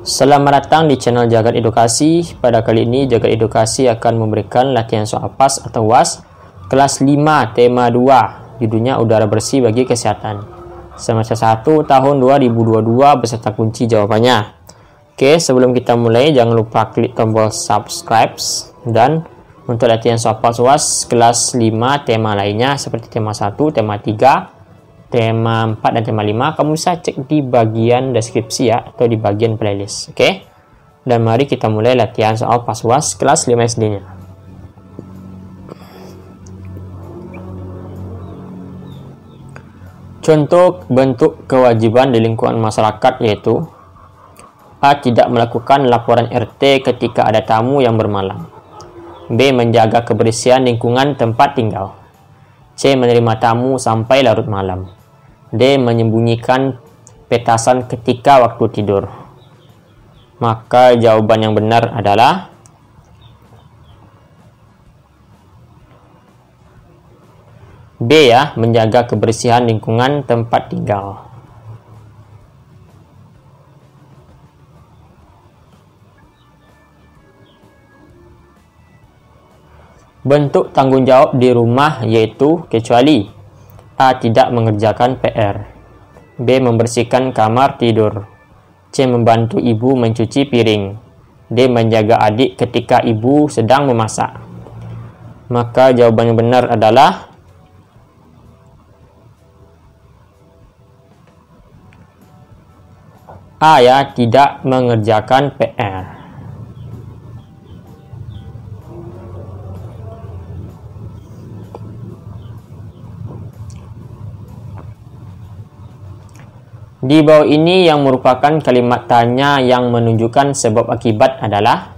Selamat datang di channel Jagat Edukasi. Pada kali ini Jagat Edukasi akan memberikan latihan soal PAS atau WAS kelas 5 tema 2 judulnya udara bersih bagi kesehatan. Semester 1 tahun 2022 beserta kunci jawabannya. Oke, sebelum kita mulai jangan lupa klik tombol subscribe dan untuk latihan soal PAS WAS kelas 5 tema lainnya seperti tema 1, tema 3, tema 4 dan tema 5 kamu bisa cek di bagian deskripsi ya atau di bagian playlist oke okay? dan mari kita mulai latihan soal paswas kelas 5 SD nya contoh bentuk kewajiban di lingkungan masyarakat yaitu A. Tidak melakukan laporan RT ketika ada tamu yang bermalam B. Menjaga kebersihan lingkungan tempat tinggal C. Menerima tamu sampai larut malam D. Menyembunyikan petasan ketika waktu tidur. Maka jawaban yang benar adalah B ya, menjaga kebersihan lingkungan tempat tinggal. Bentuk tanggung jawab di rumah yaitu kecuali A. Tidak mengerjakan PR B. Membersihkan kamar tidur C. Membantu ibu mencuci piring D. Menjaga adik ketika ibu sedang memasak Maka jawaban yang benar adalah A. Ya, tidak mengerjakan PR Di bawah ini yang merupakan kalimat tanya yang menunjukkan sebab akibat adalah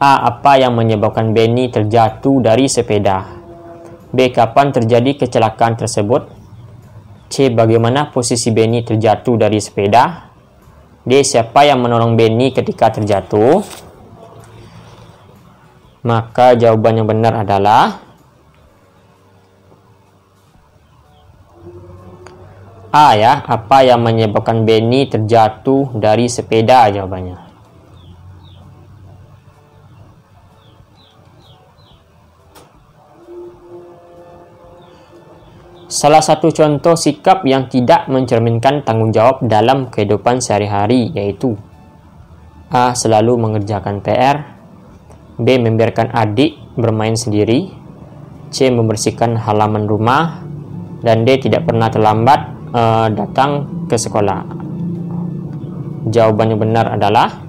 A. Apa yang menyebabkan Benny terjatuh dari sepeda? B. Kapan terjadi kecelakaan tersebut? C. Bagaimana posisi Benny terjatuh dari sepeda? D. Siapa yang menolong Benny ketika terjatuh? Maka jawaban yang benar adalah A ya, apa yang menyebabkan Benny terjatuh dari sepeda jawabannya. Salah satu contoh sikap yang tidak mencerminkan tanggung jawab dalam kehidupan sehari-hari yaitu A. Selalu mengerjakan PR B. Membiarkan adik bermain sendiri C. Membersihkan halaman rumah dan D. Tidak pernah terlambat uh, datang ke sekolah? Jawabannya benar adalah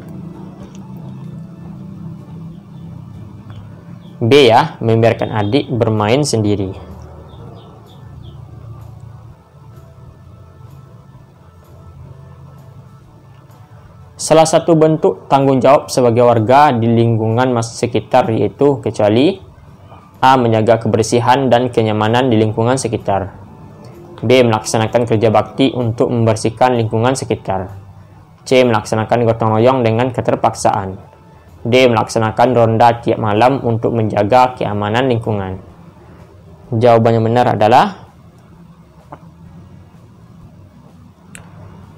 B ya, membiarkan adik bermain sendiri. Salah satu bentuk tanggung jawab sebagai warga di lingkungan sekitar yaitu kecuali A. Menjaga kebersihan dan kenyamanan di lingkungan sekitar B. Melaksanakan kerja bakti untuk membersihkan lingkungan sekitar. C. Melaksanakan gotong royong dengan keterpaksaan. D. Melaksanakan ronda tiap malam untuk menjaga keamanan lingkungan. Jawabannya benar adalah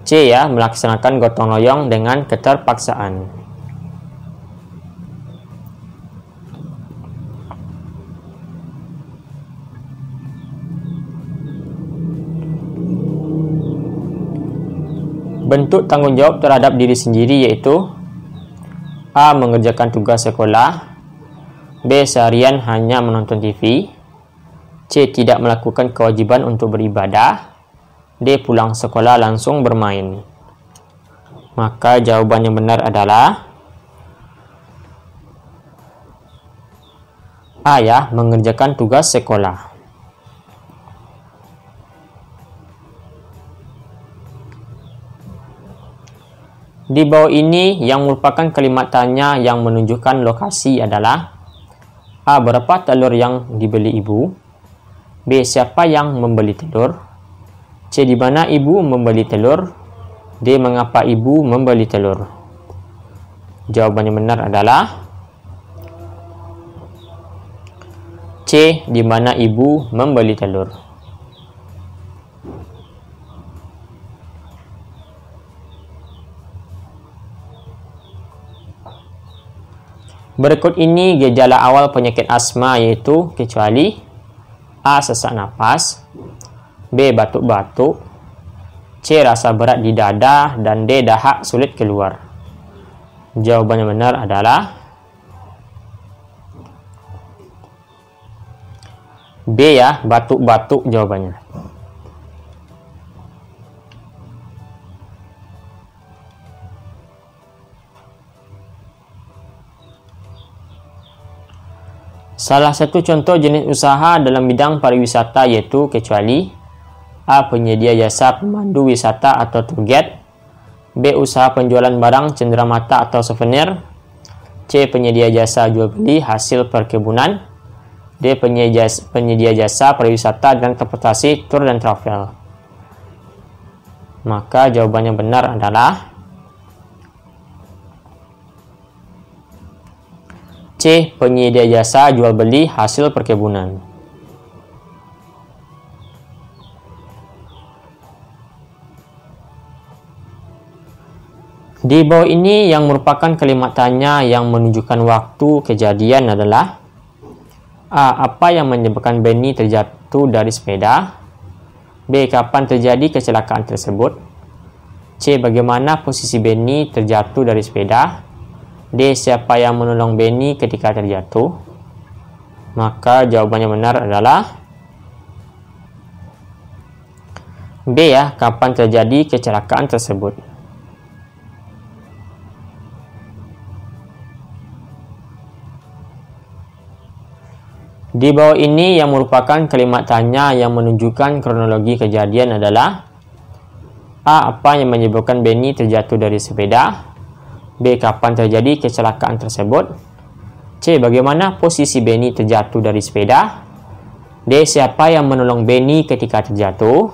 C ya, melaksanakan gotong royong dengan keterpaksaan. bentuk tanggung jawab terhadap diri sendiri yaitu A. Mengerjakan tugas sekolah B. Seharian hanya menonton TV C. Tidak melakukan kewajiban untuk beribadah D. Pulang sekolah langsung bermain Maka jawaban yang benar adalah A. Ya, mengerjakan tugas sekolah di bawah ini yang merupakan kalimat tanya yang menunjukkan lokasi adalah A. Berapa telur yang dibeli ibu? B. Siapa yang membeli telur? C. Di mana ibu membeli telur? D. Mengapa ibu membeli telur? Jawabannya benar adalah C. Di mana ibu membeli telur? Berikut ini gejala awal penyakit asma yaitu kecuali A. Sesak napas B. Batuk-batuk C. Rasa berat di dada dan D. Dahak sulit keluar Jawabannya benar adalah B ya, batuk-batuk jawabannya. Salah satu contoh jenis usaha dalam bidang pariwisata yaitu kecuali A. Penyedia jasa pemandu wisata atau tour B. Usaha penjualan barang cenderamata atau souvenir C. Penyedia jasa jual beli hasil perkebunan D. Penyedia jasa, pariwisata dan transportasi tour dan travel Maka jawabannya benar adalah C. Penyedia jasa jual beli hasil perkebunan. Di bawah ini yang merupakan kalimat tanya yang menunjukkan waktu kejadian adalah A. Apa yang menyebabkan Benny terjatuh dari sepeda? B. Kapan terjadi kecelakaan tersebut? C. Bagaimana posisi Benny terjatuh dari sepeda? D. Siapa yang menolong Benny ketika terjatuh? Maka jawabannya benar adalah B ya, kapan terjadi kecelakaan tersebut. Di bawah ini yang merupakan kalimat tanya yang menunjukkan kronologi kejadian adalah A. Apa yang menyebabkan Benny terjatuh dari sepeda? B. Kapan terjadi kecelakaan tersebut? C. Bagaimana posisi Benny terjatuh dari sepeda? D. Siapa yang menolong Benny ketika terjatuh?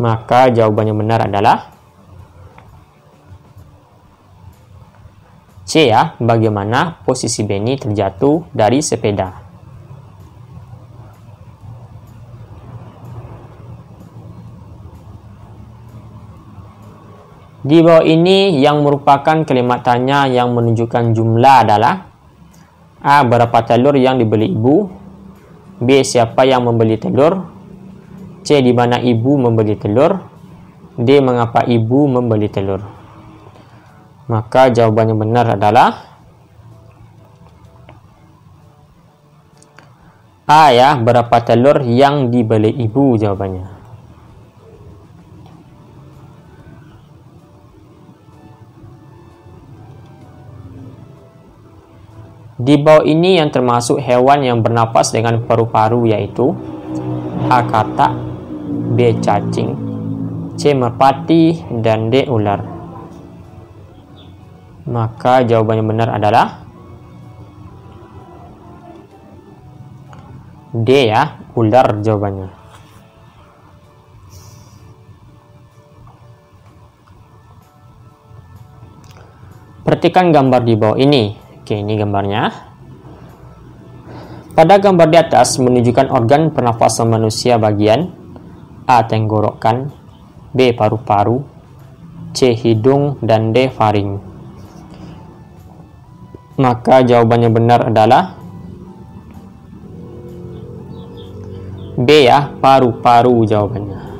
Maka jawaban yang benar adalah C ya, bagaimana posisi Benny terjatuh dari sepeda. Di bawah ini yang merupakan kalimat tanya yang menunjukkan jumlah adalah A. Berapa telur yang dibeli ibu? B. Siapa yang membeli telur? C. Di mana ibu membeli telur? D. Mengapa ibu membeli telur? Maka jawabannya benar adalah A ya, berapa telur yang dibeli ibu jawabannya. Di bawah ini yang termasuk hewan yang bernapas dengan paru-paru yaitu A. kata B. Cacing C. Merpati dan D. Ular Maka jawabannya benar adalah D ya, ular jawabannya. Perhatikan gambar di bawah ini. Oke, ini gambarnya. Pada gambar di atas menunjukkan organ pernafasan manusia bagian A. Tenggorokan B. Paru-paru C. Hidung dan D. Faring Maka jawabannya benar adalah B ya, paru-paru jawabannya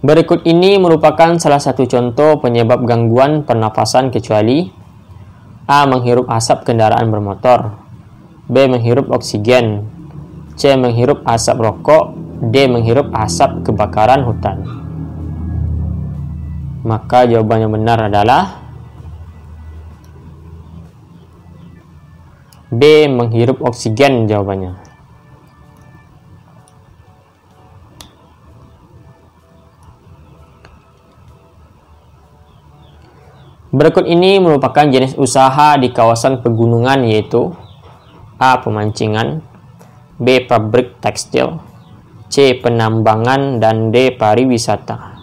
Berikut ini merupakan salah satu contoh penyebab gangguan pernafasan kecuali A. Menghirup asap kendaraan bermotor B. Menghirup oksigen C. Menghirup asap rokok D. Menghirup asap kebakaran hutan Maka jawabannya benar adalah B. Menghirup oksigen jawabannya Berikut ini merupakan jenis usaha di kawasan pegunungan yaitu A. Pemancingan B. Pabrik tekstil C. Penambangan dan D. Pariwisata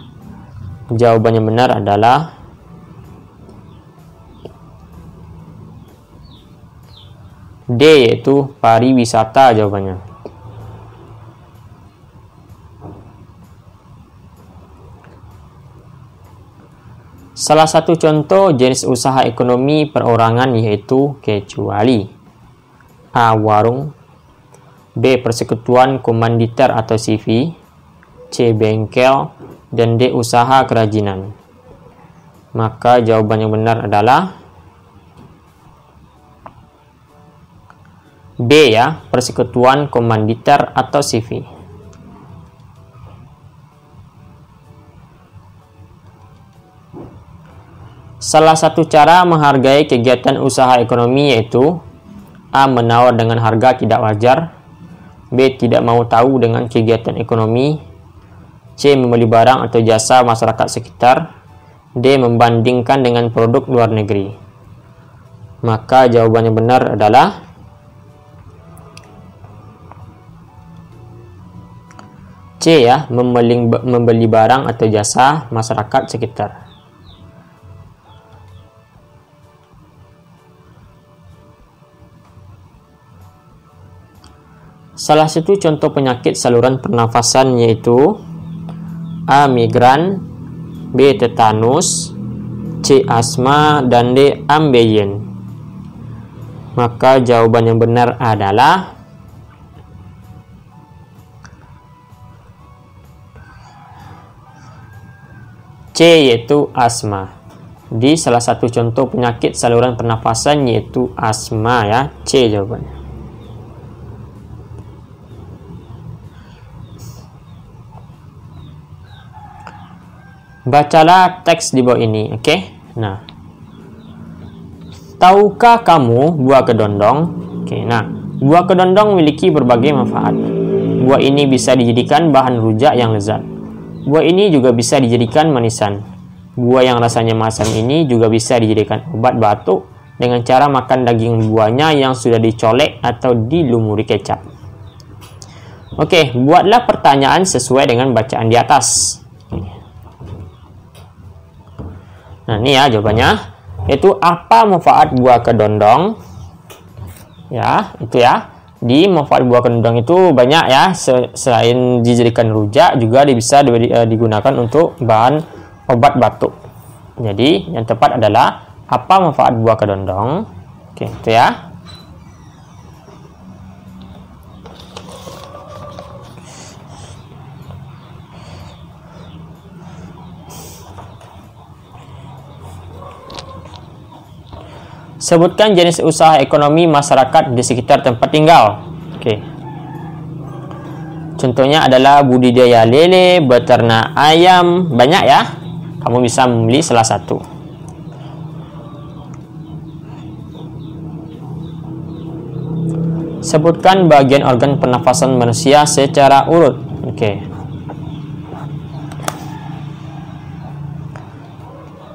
Jawabannya benar adalah D. Yaitu pariwisata jawabannya Salah satu contoh jenis usaha ekonomi perorangan yaitu kecuali A. Warung B. Persekutuan Komanditer atau CV C. Bengkel dan D. Usaha kerajinan Maka jawaban yang benar adalah B ya, persekutuan komanditer atau CV. Salah satu cara menghargai kegiatan usaha ekonomi yaitu A. Menawar dengan harga tidak wajar B. Tidak mau tahu dengan kegiatan ekonomi C. Membeli barang atau jasa masyarakat sekitar D. Membandingkan dengan produk luar negeri Maka jawabannya benar adalah C ya, membeli, barang atau jasa masyarakat sekitar. Salah satu contoh penyakit saluran pernafasan yaitu A. Migran B. Tetanus C. Asma dan D. Ambeien Maka jawaban yang benar adalah C yaitu asma. Di salah satu contoh penyakit saluran pernafasan yaitu asma ya, C jawabannya. bacalah teks di bawah ini, oke? Okay? Nah, tahukah kamu buah kedondong? Oke, okay, nah, buah kedondong memiliki berbagai manfaat. Buah ini bisa dijadikan bahan rujak yang lezat. Buah ini juga bisa dijadikan manisan. Buah yang rasanya masam ini juga bisa dijadikan obat batuk dengan cara makan daging buahnya yang sudah dicolek atau dilumuri kecap. Oke, okay, buatlah pertanyaan sesuai dengan bacaan di atas. Nah, ini ya jawabannya. Itu apa manfaat buah kedondong? Ya, itu ya. Di manfaat buah kedondong itu banyak ya. Selain dijadikan rujak, juga bisa eh, digunakan untuk bahan obat batuk. Jadi, yang tepat adalah apa manfaat buah kedondong? Oke, itu ya. Sebutkan jenis usaha ekonomi masyarakat di sekitar tempat tinggal. Oke. Contohnya adalah budidaya lele, beternak ayam, banyak ya. Kamu bisa membeli salah satu. Sebutkan bagian organ pernafasan manusia secara urut. Oke.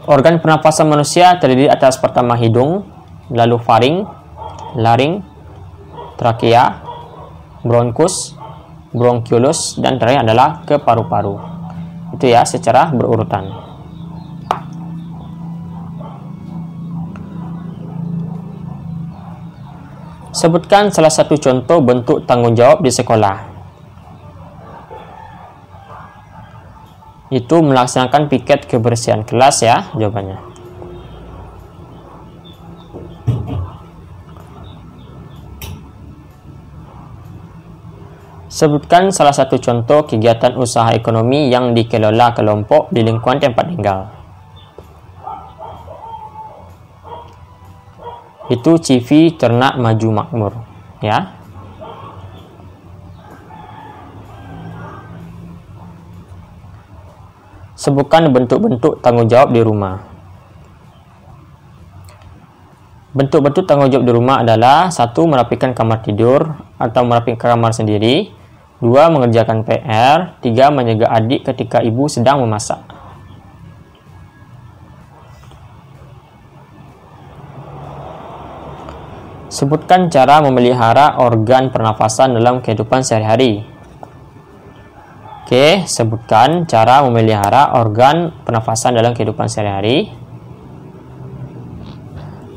Organ pernafasan manusia terdiri atas pertama hidung, lalu faring, laring, trakea, bronkus, bronkiolus, dan terakhir adalah ke paru-paru. Itu ya secara berurutan. Sebutkan salah satu contoh bentuk tanggung jawab di sekolah. Itu melaksanakan piket kebersihan kelas ya jawabannya. Sebutkan salah satu contoh kegiatan usaha ekonomi yang dikelola kelompok di lingkungan tempat tinggal. Itu CV ternak maju makmur, ya. Sebutkan bentuk-bentuk tanggung jawab di rumah. Bentuk-bentuk tanggung jawab di rumah adalah satu merapikan kamar tidur atau merapikan kamar sendiri, dua mengerjakan PR, 3. menjaga adik ketika ibu sedang memasak. Sebutkan cara memelihara organ pernafasan dalam kehidupan sehari-hari. Oke, sebutkan cara memelihara organ pernafasan dalam kehidupan sehari-hari.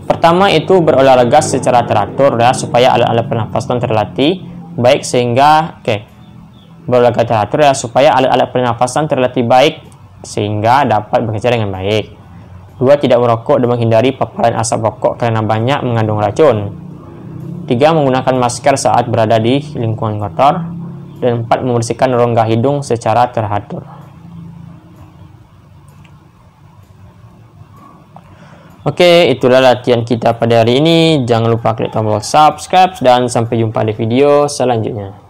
Pertama itu berolahraga secara teratur ya supaya alat-alat pernafasan terlatih baik sehingga oke okay, berolahraga teratur ya supaya alat-alat pernafasan terlatih baik sehingga dapat bekerja dengan baik. Dua, tidak merokok dan menghindari paparan asap rokok karena banyak mengandung racun. Tiga, menggunakan masker saat berada di lingkungan kotor. Dan empat, membersihkan rongga hidung secara teratur. Oke, itulah latihan kita pada hari ini. Jangan lupa klik tombol subscribe dan sampai jumpa di video selanjutnya.